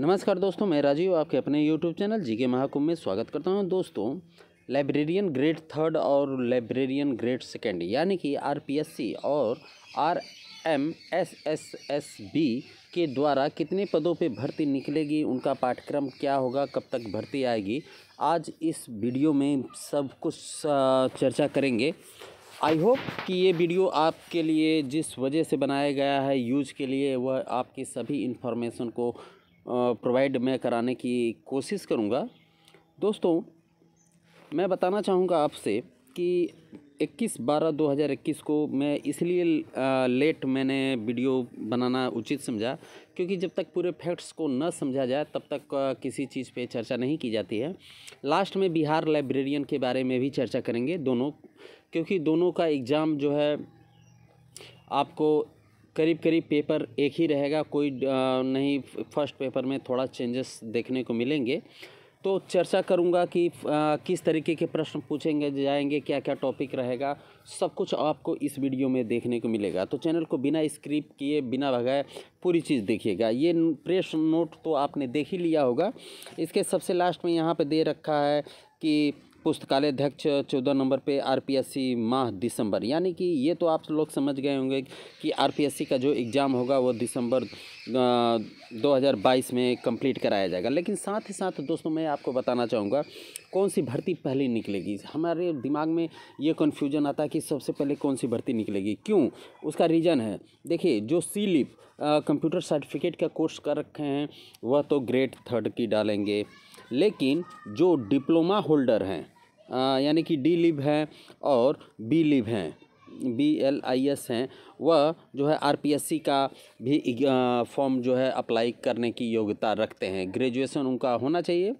नमस्कार दोस्तों मैं राजीव आपके अपने यूट्यूब चैनल जी के महाकुंभ में स्वागत करता हूं दोस्तों लाइब्रेरियन ग्रेड थर्ड और लाइब्रेरियन ग्रेड सेकेंड यानी कि आरपीएससी और R M S S S B के द्वारा कितने पदों पे भर्ती निकलेगी उनका पाठ्यक्रम क्या होगा कब तक भर्ती आएगी आज इस वीडियो में सब कुछ चर्चा करेंगे आई होप कि ये वीडियो आपके लिए जिस वजह से बनाया गया है यूज के लिए वह आपकी सभी इन्फॉर्मेशन को प्रोवाइड मैं कराने की कोशिश करूँगा दोस्तों मैं बताना चाहूँगा आपसे कि 21 बारह 2021 को मैं इसलिए लेट मैंने वीडियो बनाना उचित समझा क्योंकि जब तक पूरे फैक्ट्स को न समझा जाए तब तक किसी चीज़ पे चर्चा नहीं की जाती है लास्ट में बिहार लाइब्रेरियन के बारे में भी चर्चा करेंगे दोनों क्योंकि दोनों का एग्ज़ाम जो है आपको करीब करीब पेपर एक ही रहेगा कोई नहीं फर्स्ट पेपर में थोड़ा चेंजेस देखने को मिलेंगे तो चर्चा करूंगा कि किस तरीके के प्रश्न पूछेंगे जाएंगे क्या क्या टॉपिक रहेगा सब कुछ आपको इस वीडियो में देखने को मिलेगा तो चैनल को बिना स्क्रिप्ट किए बिना भगाए पूरी चीज़ देखिएगा ये प्रेस नोट तो आपने देख ही लिया होगा इसके सबसे लास्ट में यहाँ पे दे रखा है कि पुस्तकालय अध्यक्ष चौदह नंबर पे आरपीएससी माह दिसंबर यानी कि ये तो आप लोग समझ गए होंगे कि आरपीएससी का जो एग्ज़ाम होगा वो दिसंबर 2022 में कंप्लीट कराया जाएगा लेकिन साथ ही साथ दोस्तों मैं आपको बताना चाहूँगा कौन सी भर्ती पहले निकलेगी हमारे दिमाग में ये कन्फ्यूजन आता है कि सबसे पहले कौन सी भर्ती निकलेगी क्यों उसका रीज़न है देखिए जो सी लिप कंप्यूटर सर्टिफिकेट का कोर्स कर रखे हैं वह तो ग्रेड थर्ड की डालेंगे लेकिन जो डिप्लोमा होल्डर हैं यानी कि डी लिव हैं और बी लिव हैं बी एल आई एस हैं वह जो है आर पी एस सी का भी फॉर्म जो है अप्लाई करने की योग्यता रखते हैं ग्रेजुएसन उनका होना चाहिए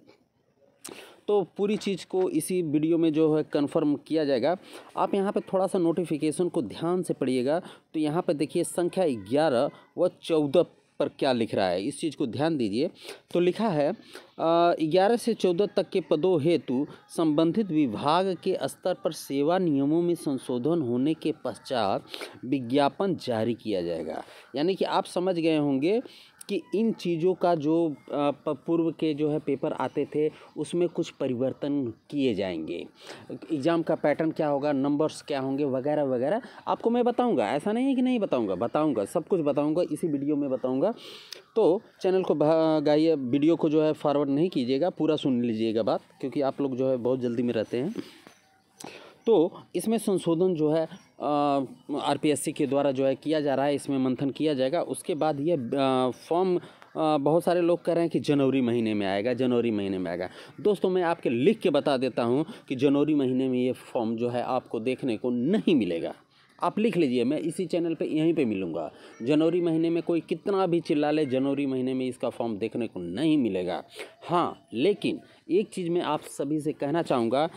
तो पूरी चीज़ को इसी वीडियो में जो है कंफर्म किया जाएगा आप यहाँ पे थोड़ा सा नोटिफिकेशन को ध्यान से पढ़िएगा तो यहाँ पे देखिए संख्या ग्यारह व चौदह पर क्या लिख रहा है इस चीज़ को ध्यान दीजिए तो लिखा है ग्यारह से चौदह तक के पदों हेतु संबंधित विभाग के स्तर पर सेवा नियमों में संशोधन होने के पश्चात विज्ञापन जारी किया जाएगा यानी कि आप समझ गए होंगे कि इन चीज़ों का जो पूर्व के जो है पेपर आते थे उसमें कुछ परिवर्तन किए जाएंगे एग्ज़ाम का पैटर्न क्या होगा नंबर्स क्या होंगे वगैरह वगैरह आपको मैं बताऊंगा ऐसा नहीं है कि नहीं बताऊंगा बताऊंगा सब कुछ बताऊंगा इसी वीडियो में बताऊंगा तो चैनल को गाइए वीडियो को जो है फॉरवर्ड नहीं कीजिएगा पूरा सुन लीजिएगा बात क्योंकि आप लोग जो है बहुत जल्दी में रहते हैं तो इसमें संशोधन जो है आरपीएससी के द्वारा जो है किया जा रहा है इसमें मंथन किया जाएगा उसके बाद ये फॉर्म बहुत सारे लोग कह रहे हैं कि जनवरी महीने में आएगा जनवरी महीने में आएगा दोस्तों मैं आपके लिख के बता देता हूँ कि जनवरी महीने में ये फॉर्म जो है आपको देखने को नहीं मिलेगा आप लिख लीजिए मैं इसी चैनल पे यहीं पे मिलूँगा जनवरी महीने में कोई कितना भी चिल्ला ले जनवरी महीने में इसका फॉर्म देखने को नहीं मिलेगा हाँ लेकिन एक चीज़ मैं आप सभी से कहना चाहूँगा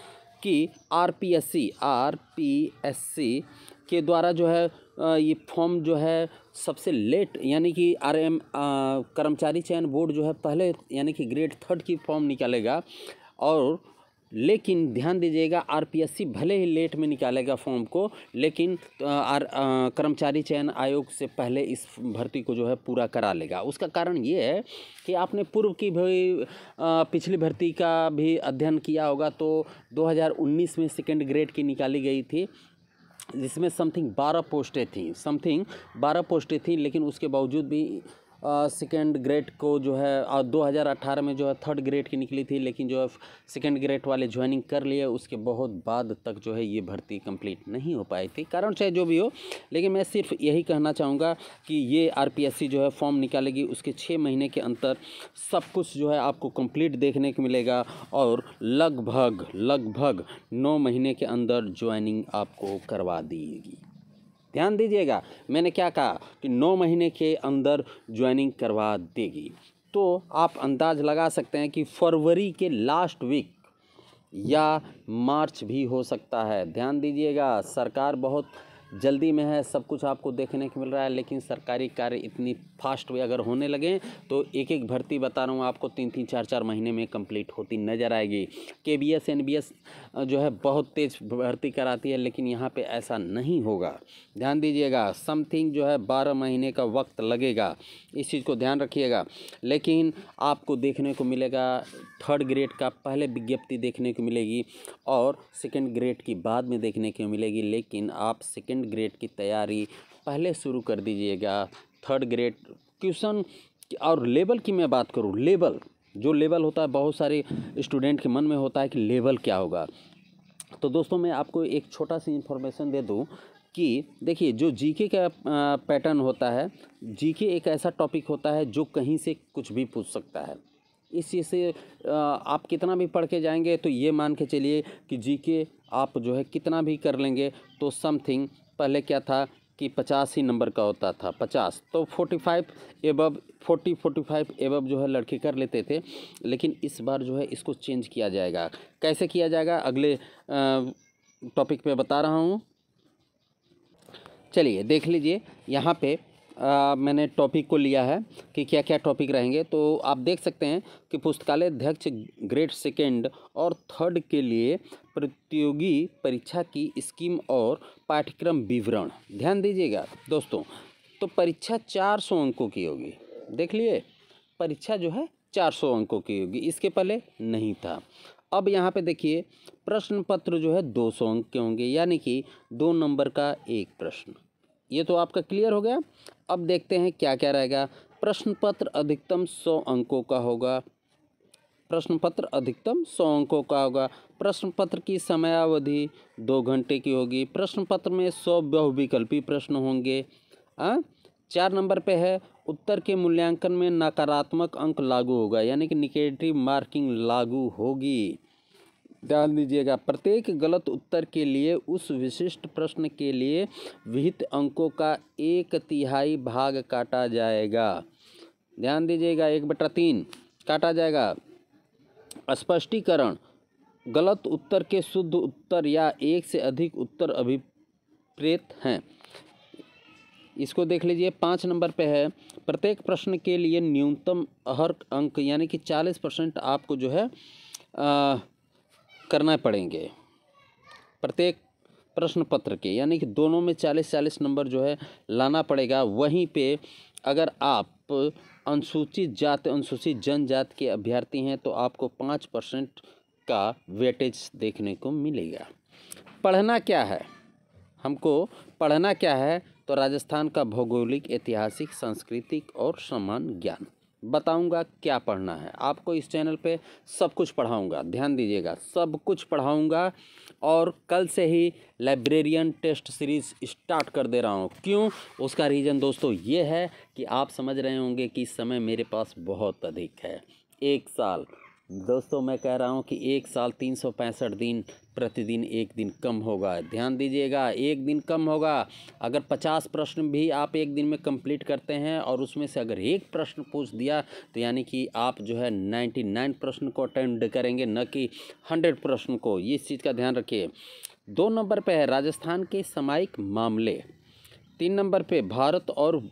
कि आरपीएससी आरपीएससी के द्वारा जो है ये फॉर्म जो है सबसे लेट यानी कि आर एम कर्मचारी चयन बोर्ड जो है पहले यानी कि ग्रेड थर्ड की फॉर्म निकालेगा और लेकिन ध्यान दीजिएगा आरपीएससी भले ही लेट में निकालेगा फॉर्म को लेकिन आर कर्मचारी चयन आयोग से पहले इस भर्ती को जो है पूरा करा लेगा उसका कारण ये है कि आपने पूर्व की भी पिछली भर्ती का भी अध्ययन किया होगा तो 2019 में सेकेंड ग्रेड की निकाली गई थी जिसमें समथिंग बारह पोस्टें थी समथिंग बारह पोस्टें थी लेकिन उसके बावजूद भी सेकेंड ग्रेड को जो है आ, 2018 में जो है थर्ड ग्रेड की निकली थी लेकिन जो है सेकेंड ग्रेड वाले ज्वाइनिंग कर लिए उसके बहुत बाद तक जो है ये भर्ती कंप्लीट नहीं हो पाई थी कारण चाहे जो भी हो लेकिन मैं सिर्फ यही कहना चाहूँगा कि ये आर जो है फॉर्म निकालेगी उसके छः महीने के अंतर सब कुछ जो है आपको कम्प्लीट देखने को मिलेगा और लगभग लगभग नौ महीने के अंदर ज्वाइनिंग आपको करवा देगी ध्यान दीजिएगा मैंने क्या कहा कि नौ महीने के अंदर ज्वाइनिंग करवा देगी तो आप अंदाज लगा सकते हैं कि फरवरी के लास्ट वीक या मार्च भी हो सकता है ध्यान दीजिएगा सरकार बहुत जल्दी में है सब कुछ आपको देखने को मिल रहा है लेकिन सरकारी कार्य इतनी फास्ट वे अगर होने लगे तो एक एक भर्ती बता रहा हूँ आपको तीन तीन चार चार महीने में कंप्लीट होती नज़र आएगी के B S N B S जो है बहुत तेज़ भर्ती कराती है लेकिन यहाँ पे ऐसा नहीं होगा ध्यान दीजिएगा समथिंग जो है बारह महीने का वक्त लगेगा इस चीज़ को ध्यान रखिएगा लेकिन आपको देखने को मिलेगा थर्ड ग्रेड का पहले विज्ञप्ति देखने को मिलेगी और सेकेंड ग्रेड की बाद में देखने को मिलेगी लेकिन आप सेकेंड सेकेंड ग्रेड की तैयारी पहले शुरू कर दीजिएगा थर्ड ग्रेड क्वेश्चन और लेवल की मैं बात करूँ लेवल जो लेवल होता है बहुत सारे स्टूडेंट के मन में होता है कि लेवल क्या होगा तो दोस्तों मैं आपको एक छोटा सी इन्फॉर्मेशन दे दूं कि देखिए जो जीके का पैटर्न होता है जीके एक ऐसा टॉपिक होता है जो कहीं से कुछ भी पूछ सकता है इस चीज़ से आप कितना भी पढ़ के जाएंगे तो ये मान के चलिए कि जीके आप जो है कितना भी कर लेंगे तो समथिंग पहले क्या था कि पचास ही नंबर का होता था पचास तो फोर्टी फाइव एबब फोर्टी फोर्टी फाइव एबब जो है लड़के कर लेते थे लेकिन इस बार जो है इसको चेंज किया जाएगा कैसे किया जाएगा अगले टॉपिक पे बता रहा हूँ चलिए देख लीजिए यहाँ पे आ, मैंने टॉपिक को लिया है कि क्या क्या टॉपिक रहेंगे तो आप देख सकते हैं कि पुस्तकालय अध्यक्ष ग्रेड सेकेंड और थर्ड के लिए प्रतियोगी परीक्षा की स्कीम और पाठ्यक्रम विवरण ध्यान दीजिएगा दोस्तों तो परीक्षा चार सौ अंकों की होगी देख लिए परीक्षा जो है चार सौ अंकों की होगी इसके पहले नहीं था अब यहाँ पे देखिए प्रश्न पत्र जो है दो सौ अंक के होंगे यानी कि दो नंबर का एक प्रश्न ये तो आपका क्लियर हो गया अब देखते हैं क्या क्या रहेगा प्रश्न पत्र अधिकतम सौ अंकों का होगा प्रश्न पत्र अधिकतम सौ अंकों का होगा प्रश्न पत्र की समयावधि दो घंटे की होगी प्रश्न पत्र में सौ बहुविकल्पी प्रश्न होंगे आ? हाँ? चार नंबर पे है उत्तर के मूल्यांकन में नकारात्मक अंक लागू होगा यानी कि निगेटिव मार्किंग लागू होगी ध्यान दीजिएगा प्रत्येक गलत उत्तर के लिए उस विशिष्ट प्रश्न के लिए विहित अंकों का एक तिहाई भाग काटा जाएगा ध्यान दीजिएगा एक बटा तीन काटा जाएगा स्पष्टीकरण गलत उत्तर के शुद्ध उत्तर या एक से अधिक उत्तर अभिप्रेत हैं इसको देख लीजिए पाँच नंबर पे है प्रत्येक प्रश्न के लिए न्यूनतम हर अंक यानी कि चालीस परसेंट आपको जो है आ, करना पड़ेंगे प्रत्येक प्रश्न पत्र के यानी कि दोनों में चालीस चालीस नंबर जो है लाना पड़ेगा वहीं पे अगर आप अनुसूचित जाति अनुसूचित जनजाति के अभ्यर्थी हैं तो आपको पाँच परसेंट का वेटेज देखने को मिलेगा पढ़ना क्या है हमको पढ़ना क्या है तो राजस्थान का भौगोलिक ऐतिहासिक सांस्कृतिक और समान ज्ञान बताऊंगा क्या पढ़ना है आपको इस चैनल पे सब कुछ पढ़ाऊंगा ध्यान दीजिएगा सब कुछ पढ़ाऊंगा और कल से ही लाइब्रेरियन टेस्ट सीरीज़ स्टार्ट कर दे रहा हूँ क्यों उसका रीज़न दोस्तों ये है कि आप समझ रहे होंगे कि समय मेरे पास बहुत अधिक है एक साल दोस्तों मैं कह रहा हूँ कि एक साल तीन सौ पैंसठ दिन प्रतिदिन एक दिन कम होगा ध्यान दीजिएगा एक दिन कम होगा अगर पचास प्रश्न भी आप एक दिन में कंप्लीट करते हैं और उसमें से अगर एक प्रश्न पूछ दिया तो यानी कि आप जो है नाइन्टी नाइन प्रश्न को अटेंड करेंगे न कि हंड्रेड प्रश्न को इस चीज़ का ध्यान रखिए दो नंबर पर है राजस्थान के सामायिक मामले तीन नंबर पर भारत और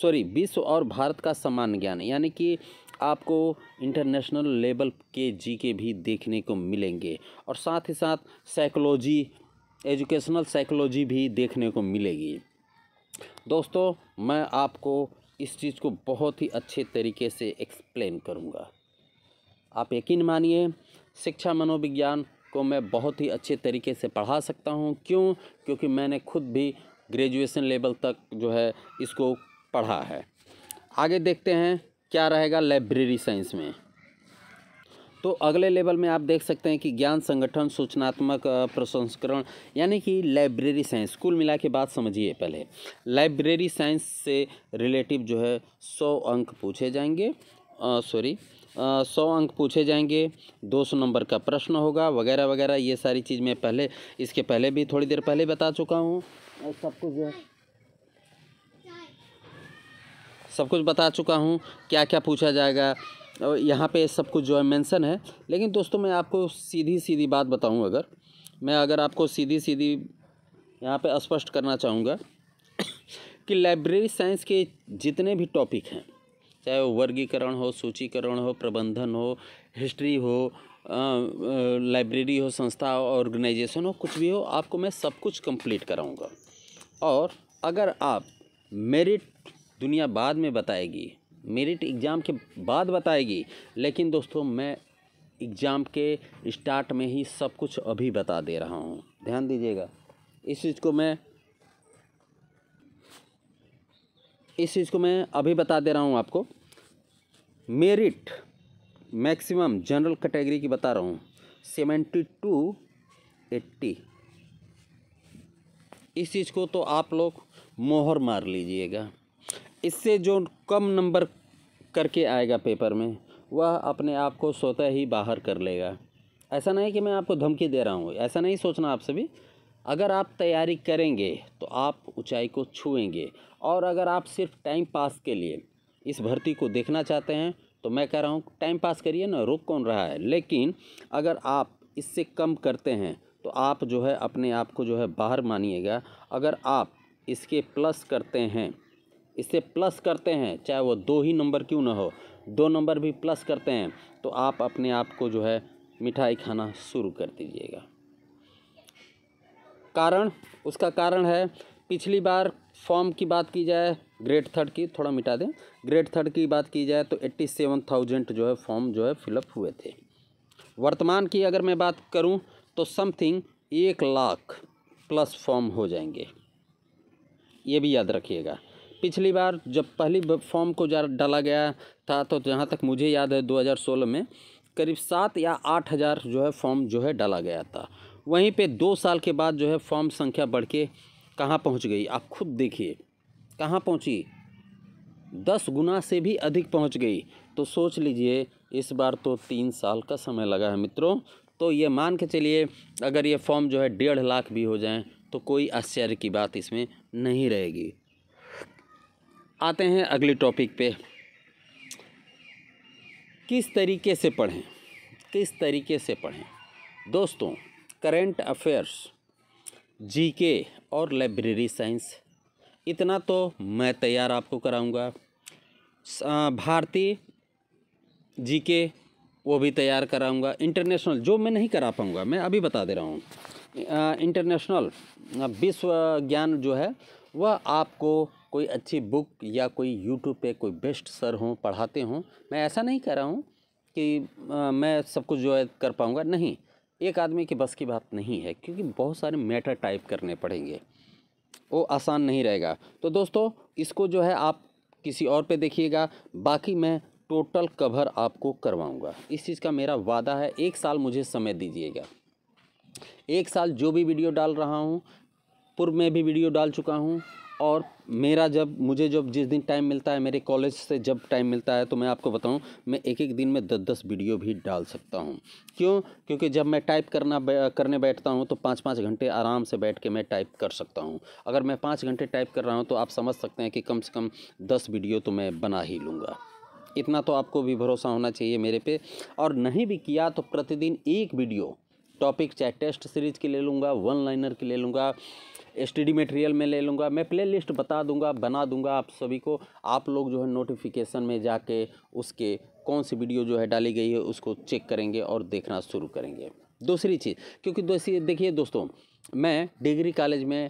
सॉरी विश्व और भारत का समान ज्ञान यानी कि आपको इंटरनेशनल लेवल के जी के भी देखने को मिलेंगे और साथ ही साथ साइकोलॉजी एजुकेशनल साइकोलॉजी भी देखने को मिलेगी दोस्तों मैं आपको इस चीज़ को बहुत ही अच्छे तरीके से एक्सप्लेन करूँगा आप यकीन मानिए शिक्षा मनोविज्ञान को मैं बहुत ही अच्छे तरीके से पढ़ा सकता हूँ क्यों क्योंकि मैंने खुद भी ग्रेजुएशन लेवल तक जो है इसको पढ़ा है आगे देखते हैं क्या रहेगा लाइब्रेरी साइंस में तो अगले लेवल में आप देख सकते हैं कि ज्ञान संगठन सूचनात्मक प्रसंस्करण यानी कि लाइब्रेरी साइंस कुल मिला के बात समझिए पहले लाइब्रेरी साइंस से रिलेटिव जो है सौ अंक पूछे जाएंगे सॉरी सौ अंक पूछे जाएंगे दो सौ नंबर का प्रश्न होगा वगैरह वगैरह ये सारी चीज़ मैं पहले इसके पहले भी थोड़ी देर पहले बता चुका हूँ सब कुछ है सब कुछ बता चुका हूँ क्या क्या पूछा जाएगा और यहाँ पे सब कुछ जो है मेंशन है लेकिन दोस्तों मैं आपको सीधी सीधी बात बताऊँ अगर मैं अगर आपको सीधी सीधी यहाँ पे स्पष्ट करना चाहूँगा कि लाइब्रेरी साइंस के जितने भी टॉपिक हैं चाहे वो वर्गीकरण हो सूचीकरण हो प्रबंधन हो हिस्ट्री हो लाइब्रेरी हो संस्था हो ऑर्गेनाइजेशन हो कुछ भी हो आपको मैं सब कुछ कंप्लीट कराऊँगा और अगर आप मेरिट दुनिया बाद में बताएगी मेरिट एग्ज़ाम के बाद बताएगी लेकिन दोस्तों मैं एग्ज़ाम के स्टार्ट में ही सब कुछ अभी बता दे रहा हूँ ध्यान दीजिएगा इस चीज़ को मैं इस चीज़ को मैं अभी बता दे रहा हूँ आपको मेरिट मैक्सिमम जनरल कैटेगरी की बता रहा हूँ सेवेंटी टू एट्टी इस चीज़ को तो आप लोग मोहर मार लीजिएगा इससे जो कम नंबर करके आएगा पेपर में वह अपने आप को स्वतः ही बाहर कर लेगा ऐसा नहीं कि मैं आपको धमकी दे रहा हूँ ऐसा नहीं सोचना आप सभी अगर आप तैयारी करेंगे तो आप ऊंचाई को छुएंगे और अगर आप सिर्फ टाइम पास के लिए इस भर्ती को देखना चाहते हैं तो मैं कह रहा हूँ टाइम पास करिए ना रुक कौन रहा है लेकिन अगर आप इससे कम करते हैं तो आप जो है अपने आप को जो है बाहर मानिएगा अगर आप इसके प्लस करते हैं इसे प्लस करते हैं चाहे वो दो ही नंबर क्यों ना हो दो नंबर भी प्लस करते हैं तो आप अपने आप को जो है मिठाई खाना शुरू कर दीजिएगा कारण उसका कारण है पिछली बार फॉर्म की बात की जाए ग्रेड थर्ड की थोड़ा मिटा दें ग्रेड थर्ड की बात की जाए तो एट्टी सेवन थाउजेंड जो है फॉर्म जो है फिलअप हुए थे वर्तमान की अगर मैं बात करूं तो समथिंग एक लाख प्लस फॉर्म हो जाएंगे ये भी याद रखिएगा पिछली बार जब पहली फॉर्म को डाला गया था तो जहाँ तक मुझे याद है 2016 में करीब सात या आठ हज़ार जो है फॉर्म जो है डाला गया था वहीं पे दो साल के बाद जो है फॉर्म संख्या बढ़ के कहाँ पहुँच गई आप खुद देखिए कहाँ पहुँची दस गुना से भी अधिक पहुँच गई तो सोच लीजिए इस बार तो तीन साल का समय लगा है मित्रों तो ये मान के चलिए अगर ये फॉर्म जो है डेढ़ लाख भी हो जाए तो कोई आश्चर्य की बात इसमें नहीं रहेगी आते हैं अगले टॉपिक पे किस तरीके से पढ़ें किस तरीके से पढ़ें दोस्तों करेंट अफेयर्स जीके और लाइब्रेरी साइंस इतना तो मैं तैयार आपको कराऊंगा भारतीय जीके वो भी तैयार कराऊंगा इंटरनेशनल जो मैं नहीं करा पाऊंगा मैं अभी बता दे रहा हूँ इंटरनेशनल विश्व ज्ञान जो है वह आपको कोई अच्छी बुक या कोई यूट्यूब पे कोई बेस्ट सर हों पढ़ाते हों मैं ऐसा नहीं कह रहा हूँ कि आ, मैं सब कुछ जो है कर पाऊँगा नहीं एक आदमी के बस की बात नहीं है क्योंकि बहुत सारे मैटर टाइप करने पड़ेंगे वो आसान नहीं रहेगा तो दोस्तों इसको जो है आप किसी और पे देखिएगा बाकी मैं टोटल कवर आपको करवाऊंगा इस चीज़ का मेरा वादा है एक साल मुझे समय दीजिएगा एक साल जो भी वीडियो डाल रहा हूँ पूर्व में भी वीडियो डाल चुका हूँ और मेरा जब मुझे जब जिस दिन टाइम मिलता है मेरे कॉलेज से जब टाइम मिलता है तो मैं आपको बताऊं मैं एक एक दिन में दस दस वीडियो भी डाल सकता हूं क्यों क्योंकि जब मैं टाइप करना करने बैठता हूं तो पाँच पाँच घंटे आराम से बैठ के मैं टाइप कर सकता हूं अगर मैं पाँच घंटे टाइप कर रहा हूं तो आप समझ सकते हैं कि कम से कम दस वीडियो तो मैं बना ही लूँगा इतना तो आपको भी भरोसा होना चाहिए मेरे पे और नहीं भी किया तो प्रतिदिन एक वीडियो टॉपिक चाहे टेस्ट सीरीज की ले लूँगा वन लाइनर की ले लूँगा स्टडी मटेरियल में ले लूँगा मैं प्ले लिस्ट बता दूँगा बना दूँगा आप सभी को आप लोग जो है नोटिफिकेशन में जाके उसके कौन सी वीडियो जो है डाली गई है उसको चेक करेंगे और देखना शुरू करेंगे दूसरी चीज़ क्योंकि दोस्ती देखिए दोस्तों मैं डिग्री कॉलेज में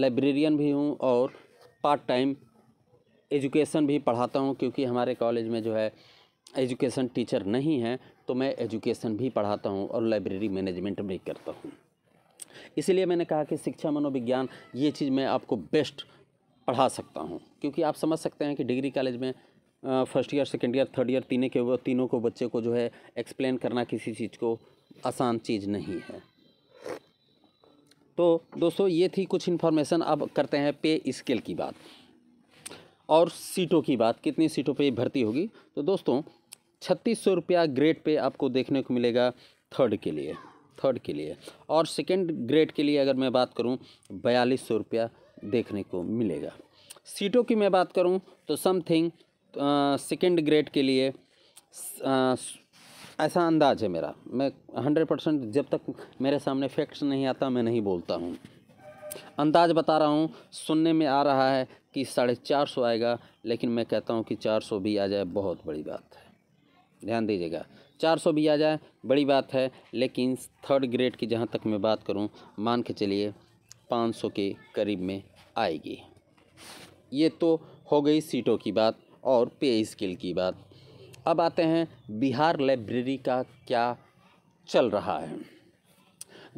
लाइब्रेरियन भी हूँ और पार्ट टाइम एजुकेशन भी पढ़ाता हूँ क्योंकि हमारे कॉलेज में जो है एजुकेशन टीचर नहीं हैं तो मैं एजुकेशन भी पढ़ाता हूँ और लाइब्रेरी मैनेजमेंट भी करता हूँ इसीलिए मैंने कहा कि शिक्षा मनोविज्ञान ये चीज़ मैं आपको बेस्ट पढ़ा सकता हूँ क्योंकि आप समझ सकते हैं कि डिग्री कॉलेज में first year second year third year तीनों के तीनों को बच्चे को जो है एक्सप्लेन करना किसी चीज़ को आसान चीज़ नहीं है तो दोस्तों ये थी कुछ इन्फॉर्मेशन अब करते हैं पे स्केल की बात और सीटों की बात कितनी सीटों पे भर्ती होगी तो दोस्तों छत्तीस सौ रुपया ग्रेड पे आपको देखने को मिलेगा थर्ड के लिए थर्ड के लिए और सेकेंड ग्रेड के लिए अगर मैं बात करूँ बयालीस सौ रुपया देखने को मिलेगा सीटों की मैं बात करूँ तो समथिंग सेकेंड ग्रेड के लिए आ, ऐसा अंदाज है मेरा मैं हंड्रेड परसेंट जब तक मेरे सामने फैक्ट्स नहीं आता मैं नहीं बोलता हूँ अंदाज बता रहा हूँ सुनने में आ रहा है कि साढ़े चार सौ आएगा लेकिन मैं कहता हूँ कि चार सौ भी आ जाए बहुत बड़ी बात है ध्यान दीजिएगा चार सौ भी आ जाए बड़ी बात है लेकिन थर्ड ग्रेड की जहाँ तक मैं बात करूँ मान के चलिए पाँच सौ के करीब में आएगी ये तो हो गई सीटों की बात और पे स्किल की बात अब आते हैं बिहार लाइब्रेरी का क्या चल रहा है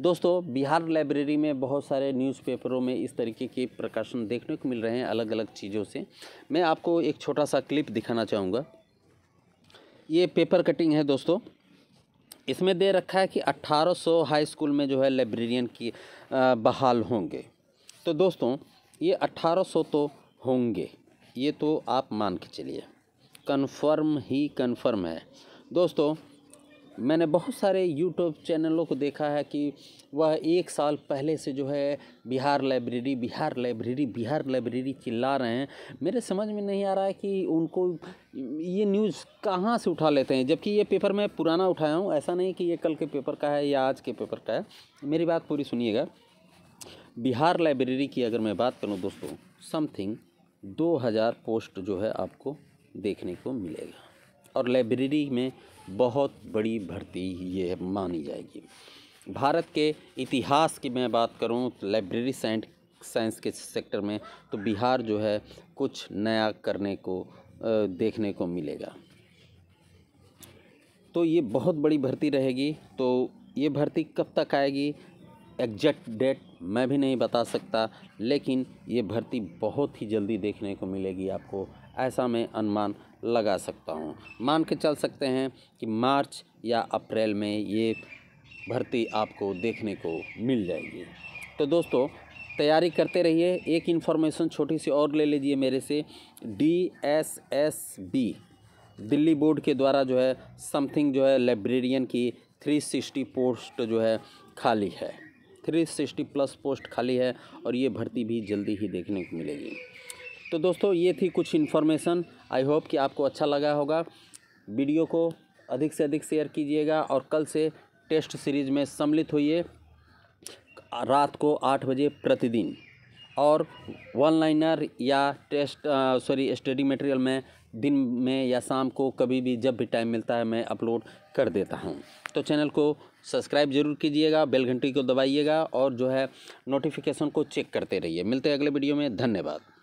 दोस्तों बिहार लाइब्रेरी में बहुत सारे न्यूज़पेपरों में इस तरीके के प्रकाशन देखने को मिल रहे हैं अलग अलग चीज़ों से मैं आपको एक छोटा सा क्लिप दिखाना चाहूँगा ये पेपर कटिंग है दोस्तों इसमें दे रखा है कि 1800 हाई स्कूल में जो है लाइब्रेरियन की बहाल होंगे तो दोस्तों ये 1800 तो होंगे ये तो आप मान के चलिए कन्फर्म ही कन्फर्म है दोस्तों मैंने बहुत सारे यूट्यूब चैनलों को देखा है कि वह एक साल पहले से जो है Bihar library Bihar library Bihar library चिल्ला रहे हैं मेरे समझ में नहीं आ रहा है कि उनको ये न्यूज़ कहाँ से उठा लेते हैं जबकि ये पेपर मैं पुराना उठाया हूँ ऐसा नहीं कि ये कल के पेपर का है या आज के पेपर का है मेरी बात पूरी सुनिएगा बिहार लाइब्रेरी की अगर मैं बात करूँ दोस्तों समथिंग हज़ार पोस्ट जो है आपको देखने को मिलेगा और लाइब्रेरी में बहुत बड़ी भर्ती ये मानी जाएगी भारत के इतिहास की मैं बात करूँ लाइब्रेरी सेंट साइंस के सेक्टर में तो बिहार जो है कुछ नया करने को देखने को मिलेगा तो ये बहुत बड़ी भर्ती रहेगी तो ये भर्ती कब तक आएगी एग्जैक्ट डेट मैं भी नहीं बता सकता लेकिन ये भर्ती बहुत ही जल्दी देखने को मिलेगी आपको ऐसा मैं अनुमान लगा सकता हूँ मान के चल सकते हैं कि मार्च या अप्रैल में ये भर्ती आपको देखने को मिल जाएगी तो दोस्तों तैयारी करते रहिए एक इन्फॉर्मेशन छोटी सी और ले लीजिए मेरे से D S S B Delhi board के द्वारा जो है समथिंग जो है लाइब्रेरियन की थ्री सिक्सटी पोस्ट जो है खाली है थ्री सिक्सटी प्लस पोस्ट खाली है और ये भर्ती भी जल्दी ही देखने को मिलेगी तो दोस्तों ये थी कुछ इन्फॉर्मेशन आई होप कि आपको अच्छा लगा होगा वीडियो को अधिक से अधिक शेयर कीजिएगा और कल से टेस्ट सीरीज में सम्मिलित होइए रात को आठ बजे प्रतिदिन और वन लाइनर या टेस्ट सॉरी स्टडी मटेरियल में दिन में या शाम को कभी भी जब भी टाइम मिलता है मैं अपलोड कर देता हूँ तो चैनल को सब्सक्राइब जरूर कीजिएगा बेल घंटी को दबाइएगा और जो है नोटिफिकेशन को चेक करते रहिए मिलते हैं अगले वीडियो में धन्यवाद